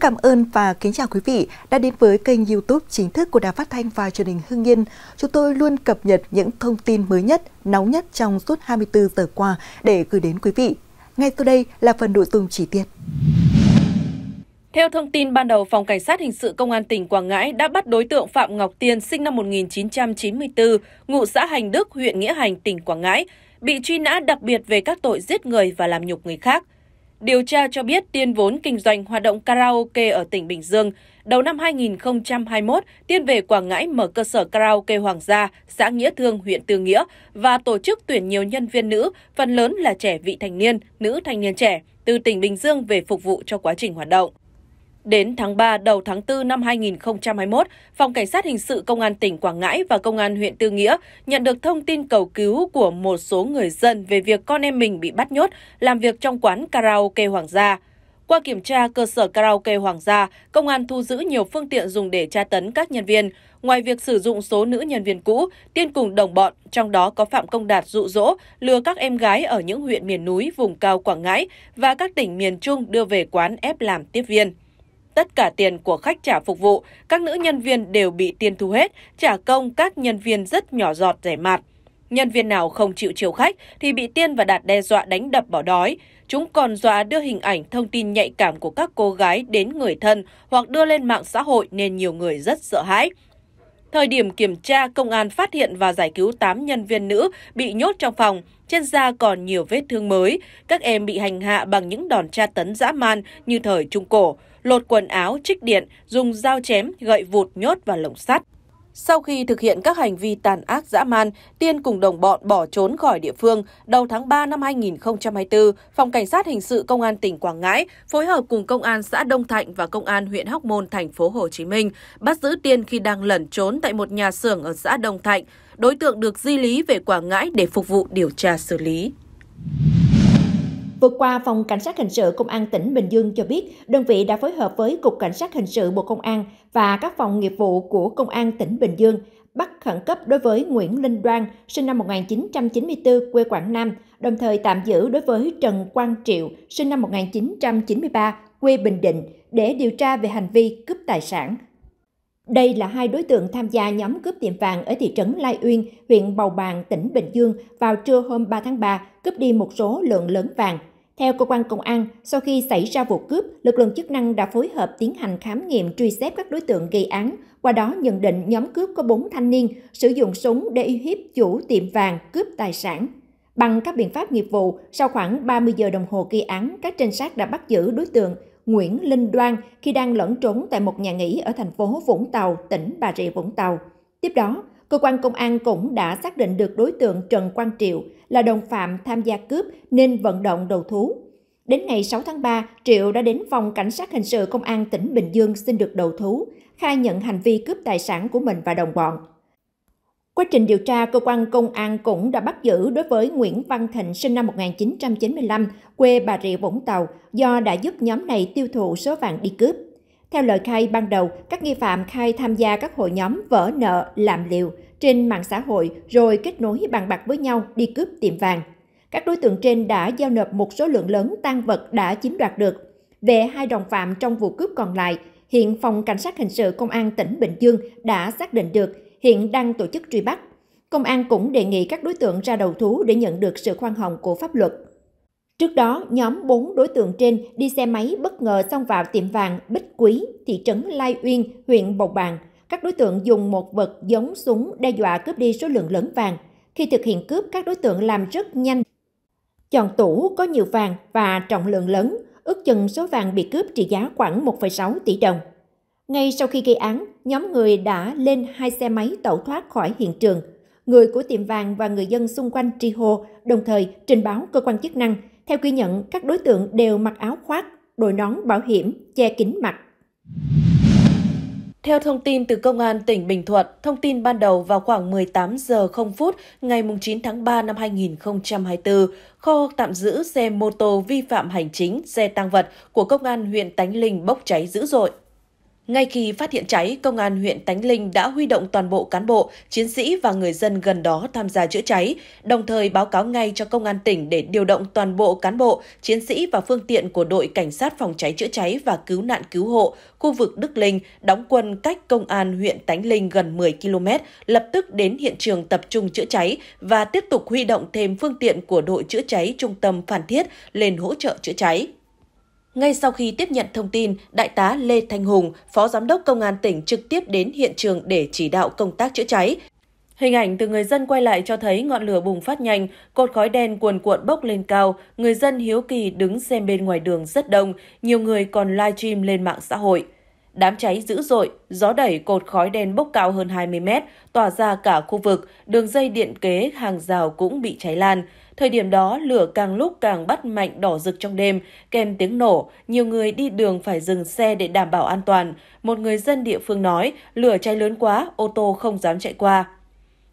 cảm ơn và kính chào quý vị đã đến với kênh YouTube chính thức của Đài Phát thanh và Truyền hình Hưng Yên. Chúng tôi luôn cập nhật những thông tin mới nhất, nóng nhất trong suốt 24 giờ qua để gửi đến quý vị. Ngay sau đây là phần nội dung chi tiết. Theo thông tin ban đầu, Phòng Cảnh sát Hình sự Công an tỉnh Quảng Ngãi đã bắt đối tượng Phạm Ngọc Tiên sinh năm 1994, ngụ xã Hành Đức, huyện Nghĩa Hành, tỉnh Quảng Ngãi, bị truy nã đặc biệt về các tội giết người và làm nhục người khác – Điều tra cho biết Tiên vốn kinh doanh hoạt động karaoke ở tỉnh Bình Dương. Đầu năm 2021, Tiên về Quảng Ngãi mở cơ sở karaoke Hoàng gia, xã Nghĩa Thương, huyện Tư Nghĩa và tổ chức tuyển nhiều nhân viên nữ, phần lớn là trẻ vị thành niên, nữ thanh niên trẻ, từ tỉnh Bình Dương về phục vụ cho quá trình hoạt động. Đến tháng 3 đầu tháng 4 năm 2021, Phòng Cảnh sát Hình sự Công an tỉnh Quảng Ngãi và Công an huyện Tư Nghĩa nhận được thông tin cầu cứu của một số người dân về việc con em mình bị bắt nhốt làm việc trong quán karaoke Hoàng gia. Qua kiểm tra cơ sở karaoke Hoàng gia, công an thu giữ nhiều phương tiện dùng để tra tấn các nhân viên. Ngoài việc sử dụng số nữ nhân viên cũ, Tiên cùng đồng bọn, trong đó có Phạm Công Đạt dụ dỗ, lừa các em gái ở những huyện miền núi, vùng cao Quảng Ngãi và các tỉnh miền Trung đưa về quán ép làm tiếp viên. Tất cả tiền của khách trả phục vụ, các nữ nhân viên đều bị tiền thu hết, trả công các nhân viên rất nhỏ giọt rẻ mạt. Nhân viên nào không chịu chiều khách thì bị Tiên và Đạt đe dọa đánh đập bỏ đói. Chúng còn dọa đưa hình ảnh thông tin nhạy cảm của các cô gái đến người thân hoặc đưa lên mạng xã hội nên nhiều người rất sợ hãi. Thời điểm kiểm tra, công an phát hiện và giải cứu 8 nhân viên nữ bị nhốt trong phòng. Trên da còn nhiều vết thương mới. Các em bị hành hạ bằng những đòn tra tấn dã man như thời Trung Cổ lột quần áo, trích điện, dùng dao chém, gậy vụt nhốt vào lồng sắt. Sau khi thực hiện các hành vi tàn ác dã man, Tiên cùng đồng bọn bỏ trốn khỏi địa phương. Đầu tháng 3 năm 2024, Phòng Cảnh sát Hình sự Công an tỉnh Quảng Ngãi phối hợp cùng Công an xã Đông Thạnh và Công an huyện Hóc Môn, thành phố Hồ Chí Minh bắt giữ Tiên khi đang lẩn trốn tại một nhà xưởng ở xã Đông Thạnh. Đối tượng được di lý về Quảng Ngãi để phục vụ điều tra xử lý. Vừa qua, Phòng Cảnh sát Hình sự Công an tỉnh Bình Dương cho biết, đơn vị đã phối hợp với Cục Cảnh sát Hình sự Bộ Công an và các phòng nghiệp vụ của Công an tỉnh Bình Dương bắt khẩn cấp đối với Nguyễn Linh Đoan, sinh năm 1994, quê Quảng Nam, đồng thời tạm giữ đối với Trần Quang Triệu, sinh năm 1993, quê Bình Định, để điều tra về hành vi cướp tài sản. Đây là hai đối tượng tham gia nhóm cướp tiệm vàng ở thị trấn Lai Uyên, huyện Bầu Bàng, tỉnh Bình Dương vào trưa hôm 3 tháng 3, cướp đi một số lượng lớn vàng. Theo cơ quan công an, sau khi xảy ra vụ cướp, lực lượng chức năng đã phối hợp tiến hành khám nghiệm truy xét các đối tượng gây án, qua đó nhận định nhóm cướp có 4 thanh niên sử dụng súng để uy hiếp chủ tiệm vàng cướp tài sản. Bằng các biện pháp nghiệp vụ, sau khoảng 30 giờ đồng hồ gây án, các trinh sát đã bắt giữ đối tượng Nguyễn Linh Đoan khi đang lẫn trốn tại một nhà nghỉ ở thành phố Vũng Tàu, tỉnh Bà Rịa Vũng Tàu. Tiếp đó, Cơ quan công an cũng đã xác định được đối tượng Trần Quang Triệu là đồng phạm tham gia cướp nên vận động đầu thú. Đến ngày 6 tháng 3, Triệu đã đến phòng cảnh sát hình sự công an tỉnh Bình Dương xin được đầu thú, khai nhận hành vi cướp tài sản của mình và đồng bọn. Quá trình điều tra, cơ quan công an cũng đã bắt giữ đối với Nguyễn Văn Thịnh sinh năm 1995, quê Bà Rịa Vũng Tàu, do đã giúp nhóm này tiêu thụ số vàng đi cướp. Theo lời khai ban đầu, các nghi phạm khai tham gia các hội nhóm vỡ nợ, làm liều trên mạng xã hội rồi kết nối bàn bạc với nhau đi cướp tiệm vàng. Các đối tượng trên đã giao nộp một số lượng lớn tang vật đã chiếm đoạt được. Về hai đồng phạm trong vụ cướp còn lại, hiện Phòng Cảnh sát Hình sự Công an tỉnh Bình Dương đã xác định được, hiện đang tổ chức truy bắt. Công an cũng đề nghị các đối tượng ra đầu thú để nhận được sự khoan hồng của pháp luật. Trước đó, nhóm 4 đối tượng trên đi xe máy bất ngờ xông vào tiệm vàng Bích Quý, thị trấn Lai Uyên, huyện Bầu Bàng. Các đối tượng dùng một vật giống súng đe dọa cướp đi số lượng lớn vàng. Khi thực hiện cướp, các đối tượng làm rất nhanh. Chọn tủ có nhiều vàng và trọng lượng lớn, ước chừng số vàng bị cướp trị giá khoảng 1,6 tỷ đồng. Ngay sau khi gây án, nhóm người đã lên hai xe máy tẩu thoát khỏi hiện trường – người của tiệm vàng và người dân xung quanh tri hô, đồng thời trình báo cơ quan chức năng. Theo ghi nhận, các đối tượng đều mặc áo khoác, đội nón bảo hiểm, che kín mặt. Theo thông tin từ Công an tỉnh Bình Thuận, thông tin ban đầu vào khoảng 18 giờ 0 phút ngày 9 tháng 3 năm 2024, kho tạm giữ xe mô tô vi phạm hành chính, xe tăng vật của Công an huyện Tánh Linh bốc cháy dữ dội. Ngay khi phát hiện cháy, Công an huyện Tánh Linh đã huy động toàn bộ cán bộ, chiến sĩ và người dân gần đó tham gia chữa cháy, đồng thời báo cáo ngay cho Công an tỉnh để điều động toàn bộ cán bộ, chiến sĩ và phương tiện của đội Cảnh sát phòng cháy chữa cháy và cứu nạn cứu hộ khu vực Đức Linh đóng quân cách Công an huyện Tánh Linh gần 10 km, lập tức đến hiện trường tập trung chữa cháy và tiếp tục huy động thêm phương tiện của đội chữa cháy trung tâm Phan Thiết lên hỗ trợ chữa cháy. Ngay sau khi tiếp nhận thông tin, Đại tá Lê Thanh Hùng, Phó Giám đốc Công an tỉnh trực tiếp đến hiện trường để chỉ đạo công tác chữa cháy. Hình ảnh từ người dân quay lại cho thấy ngọn lửa bùng phát nhanh, cột khói đen cuồn cuộn bốc lên cao, người dân hiếu kỳ đứng xem bên ngoài đường rất đông, nhiều người còn live stream lên mạng xã hội. Đám cháy dữ dội, gió đẩy cột khói đen bốc cao hơn 20 mét, tỏa ra cả khu vực, đường dây điện kế hàng rào cũng bị cháy lan. Thời điểm đó, lửa càng lúc càng bắt mạnh đỏ rực trong đêm, kèm tiếng nổ, nhiều người đi đường phải dừng xe để đảm bảo an toàn. Một người dân địa phương nói, lửa cháy lớn quá, ô tô không dám chạy qua.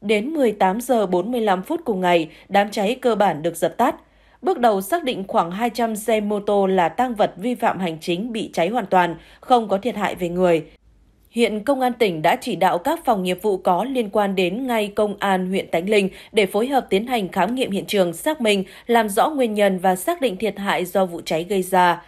Đến 18 giờ 45 phút cùng ngày, đám cháy cơ bản được dập tắt. Bước đầu xác định khoảng 200 xe mô tô là tang vật vi phạm hành chính bị cháy hoàn toàn, không có thiệt hại về người. Hiện Công an tỉnh đã chỉ đạo các phòng nghiệp vụ có liên quan đến ngay Công an huyện Tánh Linh để phối hợp tiến hành khám nghiệm hiện trường xác minh, làm rõ nguyên nhân và xác định thiệt hại do vụ cháy gây ra.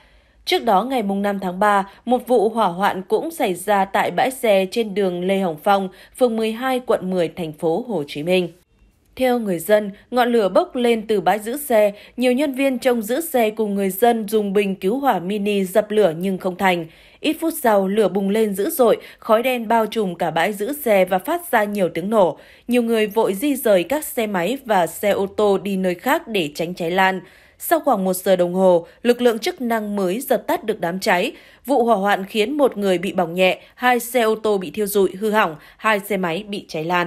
Trước đó ngày 5 tháng 3, một vụ hỏa hoạn cũng xảy ra tại bãi xe trên đường Lê Hồng Phong, phường 12, quận 10, thành phố Hồ Chí Minh. Theo người dân, ngọn lửa bốc lên từ bãi giữ xe, nhiều nhân viên trông giữ xe cùng người dân dùng bình cứu hỏa mini dập lửa nhưng không thành. Ít phút sau, lửa bùng lên dữ dội, khói đen bao trùm cả bãi giữ xe và phát ra nhiều tiếng nổ. Nhiều người vội di rời các xe máy và xe ô tô đi nơi khác để tránh cháy lan. Sau khoảng một giờ đồng hồ, lực lượng chức năng mới dập tắt được đám cháy. Vụ hỏa hoạn khiến một người bị bỏng nhẹ, hai xe ô tô bị thiêu rụi, hư hỏng, hai xe máy bị cháy lan.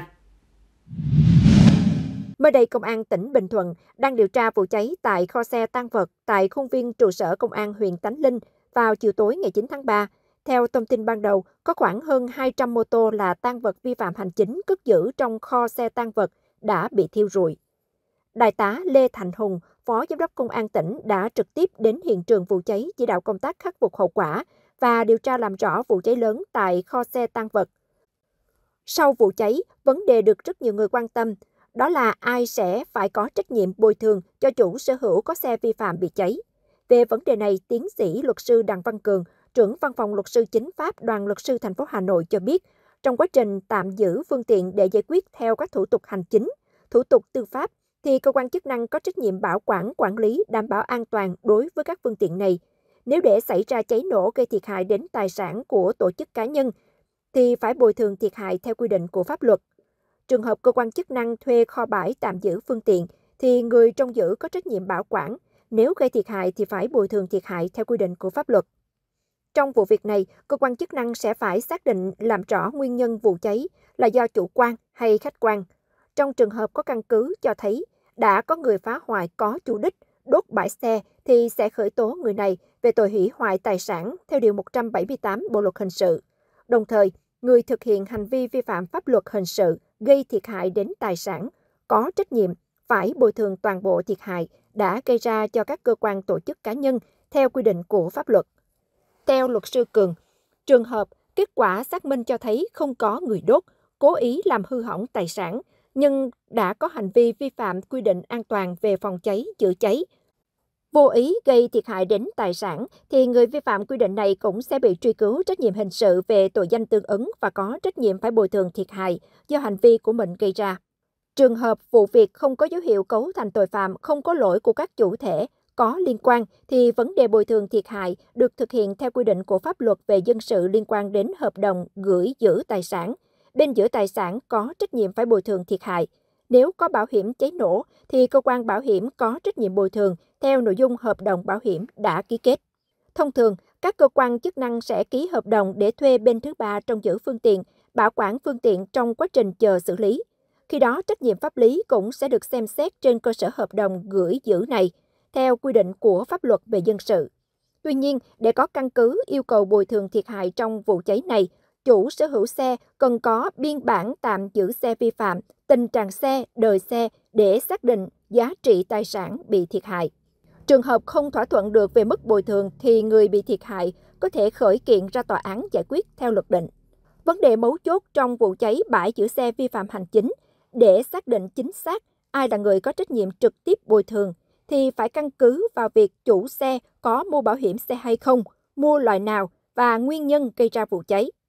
Mới đây, Công an tỉnh Bình Thuận đang điều tra vụ cháy tại kho xe tăng vật tại khuôn viên trụ sở Công an huyện Tánh Linh vào chiều tối ngày 9 tháng 3. Theo thông tin ban đầu, có khoảng hơn 200 mô tô là tăng vật vi phạm hành chính cất giữ trong kho xe tăng vật đã bị thiêu rụi. Đại tá Lê Thành Hùng, Phó Giám đốc Công an tỉnh đã trực tiếp đến hiện trường vụ cháy chỉ đạo công tác khắc phục hậu quả và điều tra làm rõ vụ cháy lớn tại kho xe tăng vật. Sau vụ cháy, vấn đề được rất nhiều người quan tâm đó là ai sẽ phải có trách nhiệm bồi thường cho chủ sở hữu có xe vi phạm bị cháy. Về vấn đề này, tiến sĩ luật sư Đặng Văn Cường, trưởng văn phòng luật sư chính pháp đoàn luật sư thành phố Hà Nội cho biết, trong quá trình tạm giữ phương tiện để giải quyết theo các thủ tục hành chính, thủ tục tư pháp, thì cơ quan chức năng có trách nhiệm bảo quản, quản lý, đảm bảo an toàn đối với các phương tiện này. Nếu để xảy ra cháy nổ gây thiệt hại đến tài sản của tổ chức cá nhân, thì phải bồi thường thiệt hại theo quy định của pháp luật. Trường hợp cơ quan chức năng thuê kho bãi tạm giữ phương tiện, thì người trong giữ có trách nhiệm bảo quản. Nếu gây thiệt hại thì phải bồi thường thiệt hại theo quy định của pháp luật. Trong vụ việc này, cơ quan chức năng sẽ phải xác định làm rõ nguyên nhân vụ cháy là do chủ quan hay khách quan. Trong trường hợp có căn cứ cho thấy đã có người phá hoại có chủ đích, đốt bãi xe thì sẽ khởi tố người này về tội hủy hoại tài sản theo Điều 178 Bộ Luật Hình sự. Đồng thời, người thực hiện hành vi vi phạm pháp luật hình sự gây thiệt hại đến tài sản, có trách nhiệm phải bồi thường toàn bộ thiệt hại đã gây ra cho các cơ quan tổ chức cá nhân theo quy định của pháp luật. Theo luật sư Cường, trường hợp kết quả xác minh cho thấy không có người đốt, cố ý làm hư hỏng tài sản, nhưng đã có hành vi vi phạm quy định an toàn về phòng cháy, chữa cháy, vô ý gây thiệt hại đến tài sản thì người vi phạm quy định này cũng sẽ bị truy cứu trách nhiệm hình sự về tội danh tương ứng và có trách nhiệm phải bồi thường thiệt hại do hành vi của mình gây ra. Trường hợp vụ việc không có dấu hiệu cấu thành tội phạm, không có lỗi của các chủ thể có liên quan thì vấn đề bồi thường thiệt hại được thực hiện theo quy định của pháp luật về dân sự liên quan đến hợp đồng gửi giữ tài sản. Bên giữ tài sản có trách nhiệm phải bồi thường thiệt hại. Nếu có bảo hiểm cháy nổ thì cơ quan bảo hiểm có trách nhiệm bồi thường theo nội dung hợp đồng bảo hiểm đã ký kết. Thông thường, các cơ quan chức năng sẽ ký hợp đồng để thuê bên thứ ba trong giữ phương tiện, bảo quản phương tiện trong quá trình chờ xử lý. Khi đó, trách nhiệm pháp lý cũng sẽ được xem xét trên cơ sở hợp đồng gửi giữ này, theo quy định của pháp luật về dân sự. Tuy nhiên, để có căn cứ yêu cầu bồi thường thiệt hại trong vụ cháy này, chủ sở hữu xe cần có biên bản tạm giữ xe vi phạm, tình trạng xe, đời xe để xác định giá trị tài sản bị thiệt hại. Trường hợp không thỏa thuận được về mức bồi thường thì người bị thiệt hại có thể khởi kiện ra tòa án giải quyết theo luật định. Vấn đề mấu chốt trong vụ cháy bãi giữ xe vi phạm hành chính để xác định chính xác ai là người có trách nhiệm trực tiếp bồi thường thì phải căn cứ vào việc chủ xe có mua bảo hiểm xe hay không, mua loại nào và nguyên nhân gây ra vụ cháy.